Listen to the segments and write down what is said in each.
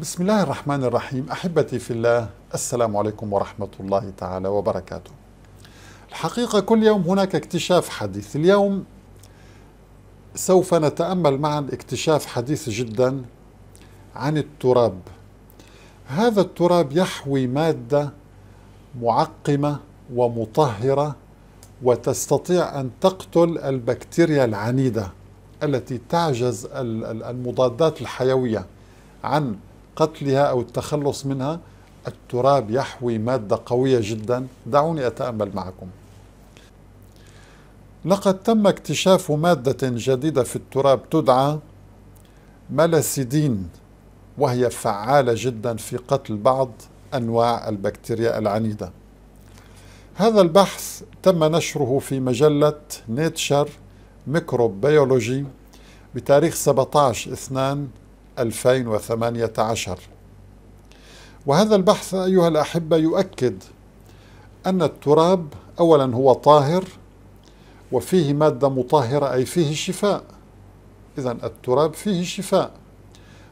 بسم الله الرحمن الرحيم احبتي في الله السلام عليكم ورحمه الله تعالى وبركاته. الحقيقه كل يوم هناك اكتشاف حديث، اليوم سوف نتامل معا اكتشاف حديث جدا عن التراب. هذا التراب يحوي ماده معقمه ومطهره وتستطيع ان تقتل البكتيريا العنيده التي تعجز المضادات الحيويه عن قتلها أو التخلص منها التراب يحوي مادة قوية جدا دعوني أتأمل معكم لقد تم اكتشاف مادة جديدة في التراب تدعى ملاسيدين وهي فعالة جدا في قتل بعض أنواع البكتيريا العنيدة هذا البحث تم نشره في مجلة نيتشر ميكروبيولوجي بتاريخ 17 2 2018 وهذا البحث أيها الأحبة يؤكد أن التراب أولا هو طاهر وفيه مادة مطهرة أي فيه شفاء إذا التراب فيه شفاء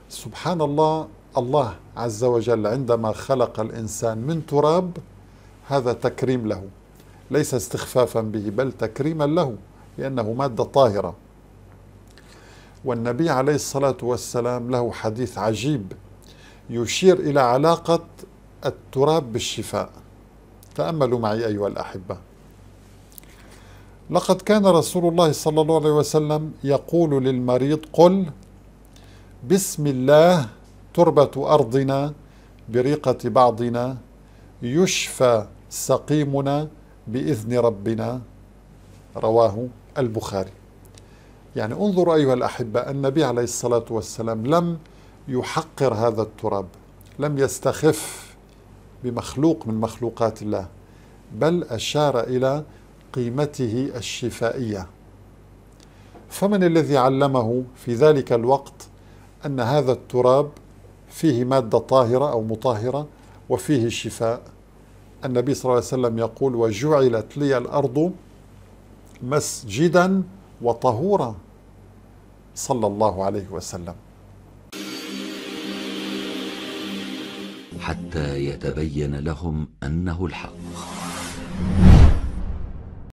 سبحان الله الله عز وجل عندما خلق الإنسان من تراب هذا تكريم له ليس استخفافا به بل تكريما له لأنه مادة طاهرة والنبي عليه الصلاة والسلام له حديث عجيب يشير إلى علاقة التراب بالشفاء تأملوا معي أيها الأحبة لقد كان رسول الله صلى الله عليه وسلم يقول للمريض قل بسم الله تربة أرضنا بريقة بعضنا يشفى سقيمنا بإذن ربنا رواه البخاري يعني انظروا أيها الأحبة النبي عليه الصلاة والسلام لم يحقر هذا التراب لم يستخف بمخلوق من مخلوقات الله بل أشار إلى قيمته الشفائية فمن الذي علمه في ذلك الوقت أن هذا التراب فيه مادة طاهرة أو مطهرة وفيه شفاء النبي صلى الله عليه وسلم يقول وجعلت لي الأرض مسجدا وطهورا صلى الله عليه وسلم حتى يتبين لهم انه الحق